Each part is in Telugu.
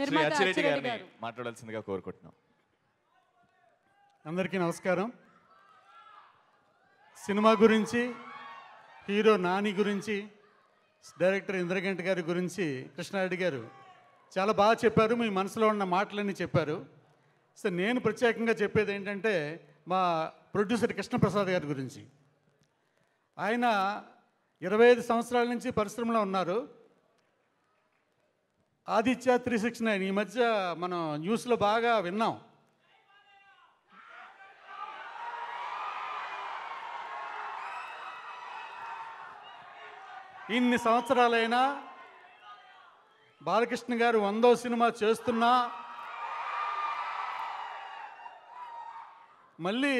మాట్లాడాల్సిందిగా కోరుకుంటున్నాం అందరికీ నమస్కారం సినిమా గురించి హీరో నాని గురించి డైరెక్టర్ ఇంద్రగంట్ గారి గురించి కృష్ణారెడ్డి గారు చాలా బాగా చెప్పారు మీ మనసులో ఉన్న మాటలన్నీ చెప్పారు సో నేను ప్రత్యేకంగా చెప్పేది ఏంటంటే మా ప్రొడ్యూసర్ కృష్ణప్రసాద్ గారి గురించి ఆయన ఇరవై ఐదు సంవత్సరాల నుంచి పరిశ్రమలో ఉన్నారు ఆదిత్య త్రీ సిక్స్ నైన్ ఈ మధ్య మనం న్యూస్లో బాగా విన్నాం ఇన్ని సంవత్సరాలైనా బాలకృష్ణ గారు వందో సినిమా చేస్తున్నా మళ్ళీ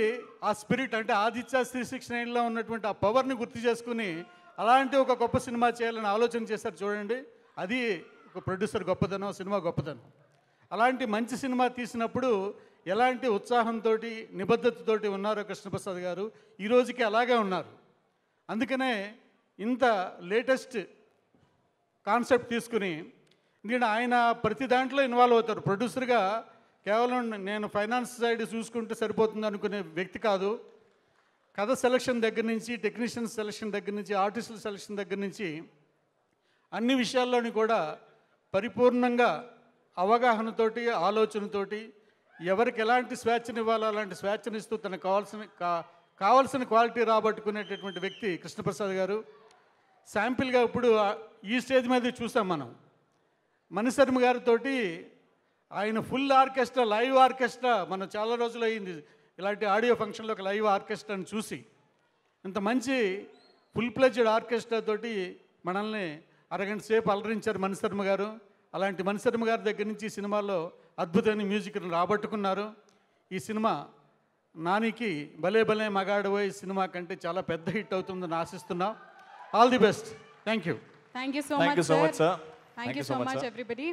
ఆ స్పిరిట్ అంటే ఆదిత్య త్రీ సిక్స్ నైన్లో ఉన్నటువంటి ఆ పవర్ని గుర్తు చేసుకుని అలాంటి ఒక గొప్ప సినిమా చేయాలని ఆలోచన చేశారు చూడండి అది ఒక ప్రొడ్యూసర్ గొప్పదనం సినిమా గొప్పదనం అలాంటి మంచి సినిమా తీసినప్పుడు ఎలాంటి ఉత్సాహంతో నిబద్ధతతోటి ఉన్నారు కృష్ణప్రసాద్ గారు ఈ రోజుకి అలాగే ఉన్నారు అందుకనే ఇంత లేటెస్ట్ కాన్సెప్ట్ తీసుకుని నేను ఆయన ప్రతి దాంట్లో ఇన్వాల్వ్ అవుతారు ప్రొడ్యూసర్గా కేవలం నేను ఫైనాన్స్ సైడ్ చూసుకుంటే సరిపోతుంది అనుకునే వ్యక్తి కాదు కథ సెలక్షన్ దగ్గర నుంచి టెక్నీషియన్ సెలక్షన్ దగ్గర నుంచి ఆర్టిస్టుల సెలక్షన్ దగ్గర నుంచి అన్ని విషయాల్లోని కూడా పరిపూర్ణంగా అవగాహనతోటి ఆలోచనతోటి ఎవరికి ఎలాంటి స్వేచ్ఛను ఇవ్వాలో అలాంటి స్వేచ్ఛను ఇస్తూ తనకు కావాల్సిన కావాల్సిన క్వాలిటీ రాబట్టుకునేటటువంటి వ్యక్తి కృష్ణప్రసాద్ గారు శాంపిల్గా ఇప్పుడు ఈ స్టేజ్ మీద చూసాం మనం మణిశర్మ గారితో ఆయన ఫుల్ ఆర్కెస్ట్రా లైవ్ ఆర్కెస్ట్రా మనం చాలా రోజులు అయింది ఇలాంటి ఆడియో ఫంక్షన్లో ఒక లైవ్ ఆర్కెస్ట్రాను చూసి ఇంత మంచి ఫుల్ ప్లెజ్డ్ ఆర్కెస్ట్రాతోటి మనల్ని అరగంట సేపు అలరించారు మణిశర్మ గారు అలాంటి మణిశర్మ గారి దగ్గర నుంచి ఈ సినిమాలో అద్భుతమైన మ్యూజిక్ రాబట్టుకున్నారు ఈ సినిమా నానికి భలే భలే మగాడబోయే సినిమా కంటే చాలా పెద్ద హిట్ అవుతుందని ఆశిస్తున్నా all the best thank you thank you so much so much thank you so much everybody